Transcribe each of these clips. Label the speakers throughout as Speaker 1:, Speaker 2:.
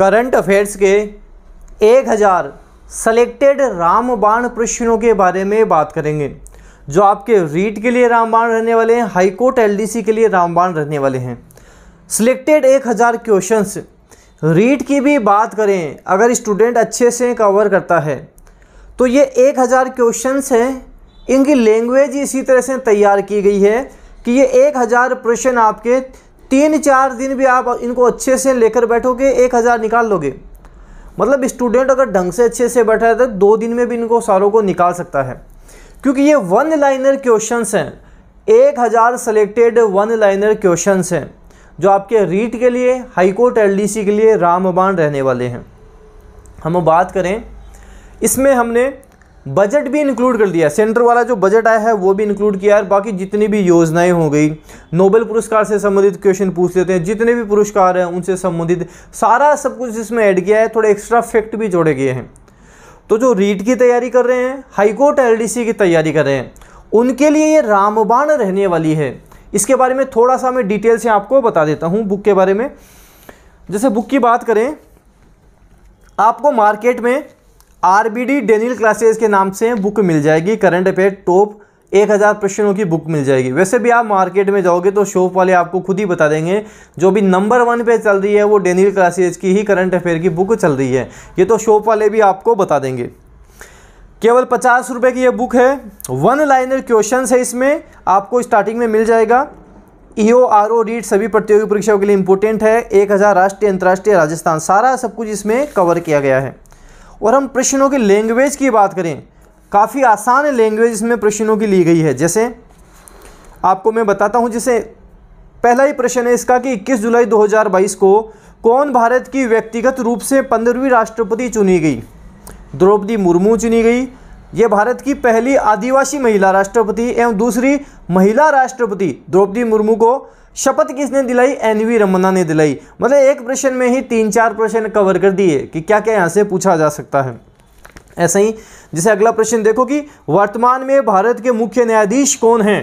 Speaker 1: current affairs के एक हज़ार सेलेक्टेड रामबाण प्रश्नों के बारे में बात करेंगे जो आपके रीट के लिए रामबाण रहने वाले हैं हाईकोर्ट एलडीसी के लिए रामबाण रहने वाले हैं सिलेक्टेड एक हज़ार क्वेश्चनस रीट की भी बात करें अगर स्टूडेंट अच्छे से कवर करता है तो ये एक हज़ार क्वेश्चन हैं इनकी लैंग्वेज इसी तरह से तैयार की गई है कि ये एक हज़ार प्रश्न आपके तीन चार दिन भी आप इनको अच्छे से लेकर बैठोगे एक हज़ार निकाल लोगे मतलब स्टूडेंट अगर ढंग से अच्छे से बैठा है तो दो दिन में भी इनको सारों को निकाल सकता है क्योंकि ये वन लाइनर क्वेश्चंस हैं एक हज़ार सेलेक्टेड वन लाइनर क्वेश्चंस हैं जो आपके रीट के लिए हाईकोर्ट सी के लिए रामबान रहने वाले हैं हम बात करें इसमें हमने बजट भी इंक्लूड कर दिया सेंटर वाला जो बजट आया है वो भी इंक्लूड किया है बाकी जितनी भी योजनाएं हो गई नोबेल पुरस्कार से संबंधित क्वेश्चन पूछ लेते हैं जितने भी पुरस्कार हैं उनसे संबंधित सारा सब कुछ इसमें ऐड किया है थोड़े एक्स्ट्रा फैक्ट भी जोड़े गए हैं तो जो रीट की तैयारी कर रहे हैं हाईकोर्ट एल की तैयारी कर रहे हैं उनके लिए ये रामबाण रहने वाली है इसके बारे में थोड़ा सा मैं डिटेल से आपको बता देता हूँ बुक के बारे में जैसे बुक की बात करें आपको मार्केट में आरबीडी डेनियल क्लासेस के नाम से बुक मिल जाएगी करंट अफेयर टॉप एक हज़ार प्रश्नों की बुक मिल जाएगी वैसे भी आप मार्केट में जाओगे तो शॉप वाले आपको खुद ही बता देंगे जो भी नंबर वन पे चल रही है वो डेनियल क्लासेज की ही करंट अफेयर की बुक चल रही है ये तो शॉप वाले भी आपको बता देंगे केवल पचास रुपये की ये बुक है वन लाइनर क्वेश्चन है इसमें आपको स्टार्टिंग में मिल जाएगा ई ओ आर ओ रीट सभी प्रतियोगी परीक्षाओं के लिए इंपॉर्टेंट है एक हज़ार राष्ट्रीय अंतर्राष्ट्रीय राजस्थान सारा सब कुछ इसमें कवर किया गया है और हम प्रश्नों की लैंग्वेज की बात करें काफ़ी आसान लैंग्वेज इसमें प्रश्नों की ली गई है जैसे आपको मैं बताता हूँ जैसे पहला ही प्रश्न है इसका कि 21 जुलाई 2022 को कौन भारत की व्यक्तिगत रूप से पंद्रहवीं राष्ट्रपति चुनी गई द्रौपदी मुर्मू चुनी गई ये भारत की पहली आदिवासी महिला राष्ट्रपति एवं दूसरी महिला राष्ट्रपति द्रौपदी मुर्मू को शपथ किसने दिलाई एन वी रमन्ना ने दिलाई मतलब एक प्रश्न में ही तीन चार प्रश्न कवर कर दिए कि क्या क्या यहाँ से पूछा जा सकता है ऐसा ही जैसे अगला प्रश्न देखो कि वर्तमान में भारत के मुख्य न्यायाधीश कौन हैं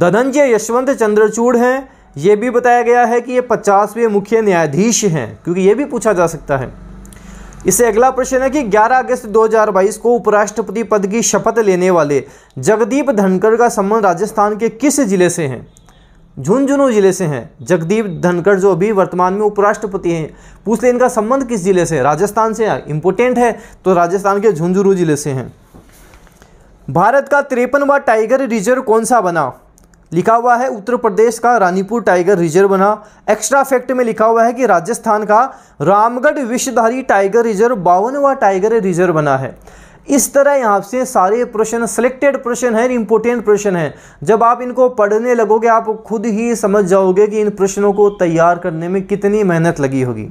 Speaker 1: धनंजय यशवंत चंद्रचूड़ हैं ये भी बताया गया है कि ये पचासवें मुख्य न्यायाधीश हैं क्योंकि ये भी पूछा जा सकता है इससे अगला प्रश्न है कि 11 अगस्त 2022 को उपराष्ट्रपति पद की शपथ लेने वाले जगदीप धनखड़ का संबंध राजस्थान के किस जिले से है झुंझुनू जिले से हैं जगदीप धनखड़ जो अभी वर्तमान में उपराष्ट्रपति हैं पूछ ले इनका संबंध किस जिले से राजस्थान से इंपोर्टेंट है तो राजस्थान के झुंझुनू जिले से हैं भारत का तिरपनवा टाइगर रिजर्व कौन सा बना लिखा हुआ है उत्तर प्रदेश का रानीपुर टाइगर रिजर्व बना एक्स्ट्रा फैक्ट में लिखा हुआ है कि राजस्थान का रामगढ़ विश्वधारी टाइगर रिजर्व बावनवा टाइगर रिजर्व बना है इस तरह यहाँ से सारे प्रश्न सिलेक्टेड प्रश्न हैं इंपॉर्टेंट प्रश्न हैं जब आप इनको पढ़ने लगोगे आप खुद ही समझ जाओगे कि इन प्रश्नों को तैयार करने में कितनी मेहनत लगी होगी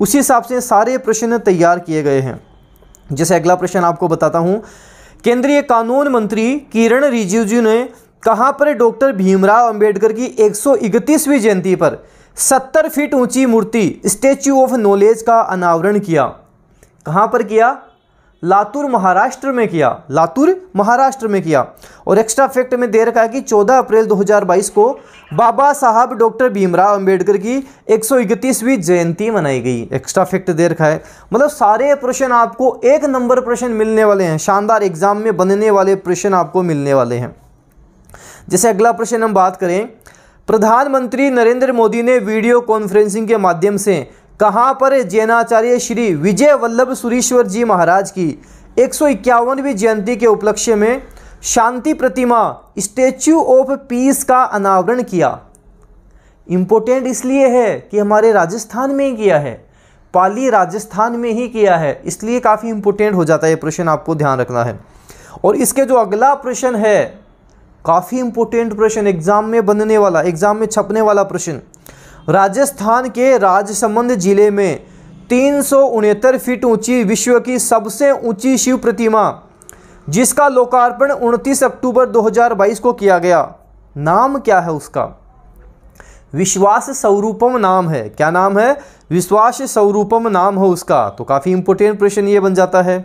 Speaker 1: उसी हिसाब से सारे प्रश्न तैयार किए गए हैं जैसे अगला प्रश्न आपको बताता हूँ केंद्रीय कानून मंत्री किरण रिजिजू ने कहाँ पर डॉक्टर भीमराव अंबेडकर की 131वीं जयंती पर 70 फीट ऊंची मूर्ति स्टेच्यू ऑफ नॉलेज का अनावरण किया कहाँ पर किया लातूर महाराष्ट्र में किया लातूर महाराष्ट्र में किया और एक्स्ट्रा फैक्ट में दे रखा है कि 14 अप्रैल 2022 को बाबा साहब डॉक्टर भीमराव अंबेडकर की 131वीं जयंती मनाई गई एक्स्ट्रा फैक्ट दे रखा है मतलब सारे प्रश्न आपको एक नंबर प्रश्न मिलने वाले हैं शानदार एग्जाम में बनने वाले प्रश्न आपको मिलने वाले हैं जैसे अगला प्रश्न हम बात करें प्रधानमंत्री नरेंद्र मोदी ने वीडियो कॉन्फ्रेंसिंग के माध्यम से कहाँ पर जैनाचार्य श्री विजय वल्लभ सुरीश्वर जी महाराज की एक जयंती के उपलक्ष्य में शांति प्रतिमा स्टेच्यू ऑफ पीस का अनावरण किया इम्पोर्टेंट इसलिए है कि हमारे राजस्थान में ही किया है पाली राजस्थान में ही किया है इसलिए काफ़ी इम्पोर्टेंट हो जाता है ये प्रश्न आपको ध्यान रखना है और इसके जो अगला प्रश्न है काफ़ी इंपोर्टेंट प्रश्न एग्जाम में बनने वाला एग्जाम में छपने वाला प्रश्न राजस्थान के राजसमंद जिले में तीन फीट ऊंची विश्व की सबसे ऊंची शिव प्रतिमा जिसका लोकार्पण 29 अक्टूबर 2022 को किया गया नाम क्या है उसका विश्वास स्वरूपम नाम है क्या नाम है विश्वास स्वरूपम नाम है उसका तो काफ़ी इंपोर्टेंट प्रश्न ये बन जाता है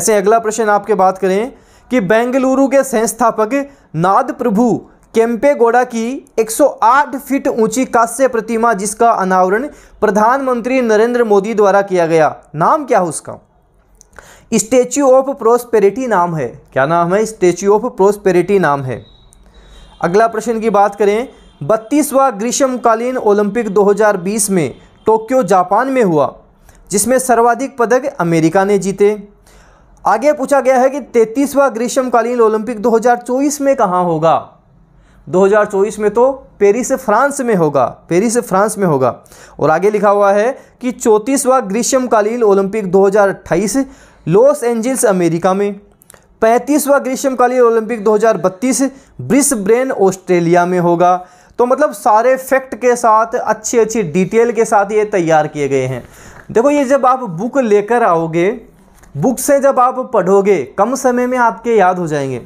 Speaker 1: ऐसे अगला प्रश्न आपके बात करें कि बेंगलुरु के संस्थापक नाद प्रभु केम्पेगौड़ा की 108 फीट ऊंची कांस्य प्रतिमा जिसका अनावरण प्रधानमंत्री नरेंद्र मोदी द्वारा किया गया नाम क्या है उसका स्टेच्यू ऑफ प्रोस्पेरिटी नाम है क्या नाम है स्टेच्यू ऑफ प्रोस्पेरिटी नाम है अगला प्रश्न की बात करें बत्तीसवा ग्रीष्मकालीन ओलंपिक 2020 में टोक्यो जापान में हुआ जिसमें सर्वाधिक पदक अमेरिका ने जीते आगे पूछा गया है कि तैतीसवा ग्रीष्मकालीन ओलंपिक 2024 में कहाँ होगा 2024 में तो पेरिस फ्रांस में होगा पेरिस फ्रांस में होगा और आगे लिखा हुआ है कि चौंतीसवा ग्रीष्मकालीन ओलंपिक 2028 लॉस एंजल्स अमेरिका में पैंतीसवा ग्रीष्मकालीन ओलंपिक 2032 ब्रिस्ब्रेन ऑस्ट्रेलिया में होगा तो मतलब सारे फैक्ट के साथ अच्छी अच्छी डिटेल के साथ ये तैयार किए गए हैं देखो ये जब आप बुक लेकर आओगे बुक से जब आप पढ़ोगे कम समय में आपके याद हो जाएंगे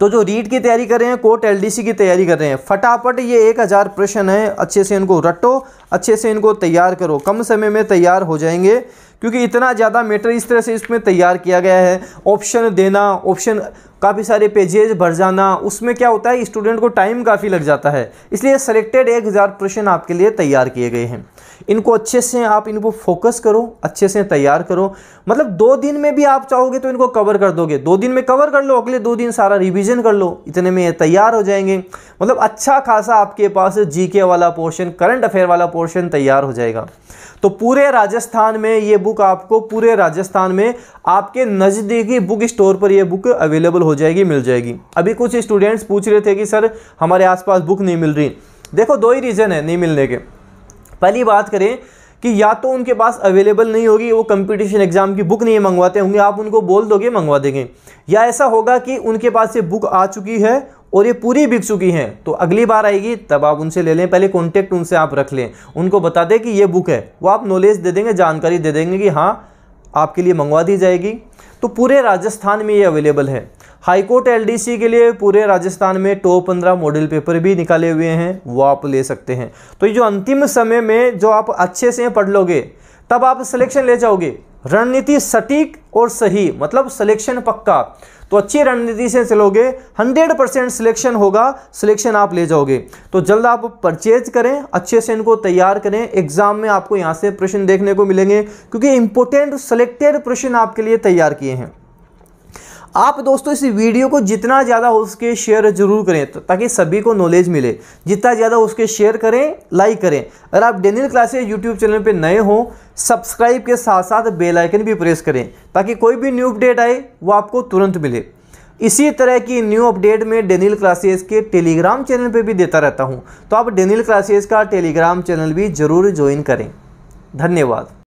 Speaker 1: तो जो रीट की तैयारी कर रहे हैं कोर्ट एलडीसी की तैयारी कर रहे हैं फटाफट ये एक हज़ार प्रश्न है अच्छे से इनको रटो अच्छे से इनको तैयार करो कम समय में तैयार हो जाएंगे क्योंकि इतना ज़्यादा मैटर इस तरह से इसमें तैयार किया गया है ऑप्शन देना ऑप्शन काफ़ी सारे पेजेज भर जाना उसमें क्या होता है स्टूडेंट को टाइम काफ़ी लग जाता है इसलिए सेलेक्टेड एक हज़ार प्रश्न आपके लिए तैयार किए गए हैं इनको अच्छे से आप इनको फोकस करो अच्छे से तैयार करो मतलब दो दिन में भी आप चाहोगे तो इनको कवर कर दोगे दो दिन में कवर कर लो अगले दो दिन सारा रिविजन कर लो इतने में तैयार हो जाएंगे मतलब अच्छा खासा आपके पास जीके वाला पोर्शन करंट अफेयर वाला पोर्शन तैयार हो जाएगा तो पूरे राजस्थान में ये बुक आपको पूरे राजस्थान में आपके नज़दीकी बुक स्टोर पर यह बुक अवेलेबल हो जाएगी मिल जाएगी अभी कुछ स्टूडेंट्स पूछ रहे थे कि सर हमारे आसपास बुक नहीं मिल रही देखो दो ही रीज़न है नहीं मिलने के पहली बात करें कि या तो उनके पास अवेलेबल नहीं होगी वो कंपटीशन एग्ज़ाम की बुक नहीं मंगवाते होंगे आप उनको बोल दोगे मंगवा देंगे या ऐसा होगा कि उनके पास ये बुक आ चुकी है और ये पूरी बिक चुकी हैं तो अगली बार आएगी तब आप उनसे ले लें पहले कॉन्टेक्ट उनसे आप रख लें उनको बता दें कि ये बुक है वो आप नॉलेज दे देंगे जानकारी दे देंगे कि हाँ आपके लिए मंगवा दी जाएगी तो पूरे राजस्थान में ये अवेलेबल है हाईकोर्ट एलडीसी के लिए पूरे राजस्थान में टॉप पंद्रह मॉडल पेपर भी निकाले हुए हैं वो आप ले सकते हैं तो ये जो अंतिम समय में जो आप अच्छे से पढ़ लोगे तब आप सिलेक्शन ले जाओगे रणनीति सटीक और सही मतलब सिलेक्शन पक्का तो अच्छी रणनीति से चलोगे 100 परसेंट सिलेक्शन होगा सिलेक्शन आप ले जाओगे तो जल्द आप परचेज करें अच्छे से इनको तैयार करें एग्जाम में आपको यहाँ से प्रश्न देखने को मिलेंगे क्योंकि इंपोर्टेंट सेलेक्टेड प्रश्न आपके लिए तैयार किए हैं आप दोस्तों इस वीडियो को जितना ज़्यादा हो शेयर जरूर करें ताकि सभी को नॉलेज मिले जितना ज़्यादा उसके शेयर करें लाइक करें अगर आप डेनियल क्लासेज यूट्यूब चैनल पर नए हों सब्सक्राइब के साथ साथ बेल आइकन भी प्रेस करें ताकि कोई भी न्यू अपडेट आए वो आपको तुरंत मिले इसी तरह की न्यू अपडेट में डेनियल क्लासेस के टेलीग्राम चैनल पे भी देता रहता हूँ तो आप डेनियल क्लासेस का टेलीग्राम चैनल भी ज़रूर ज्वाइन करें धन्यवाद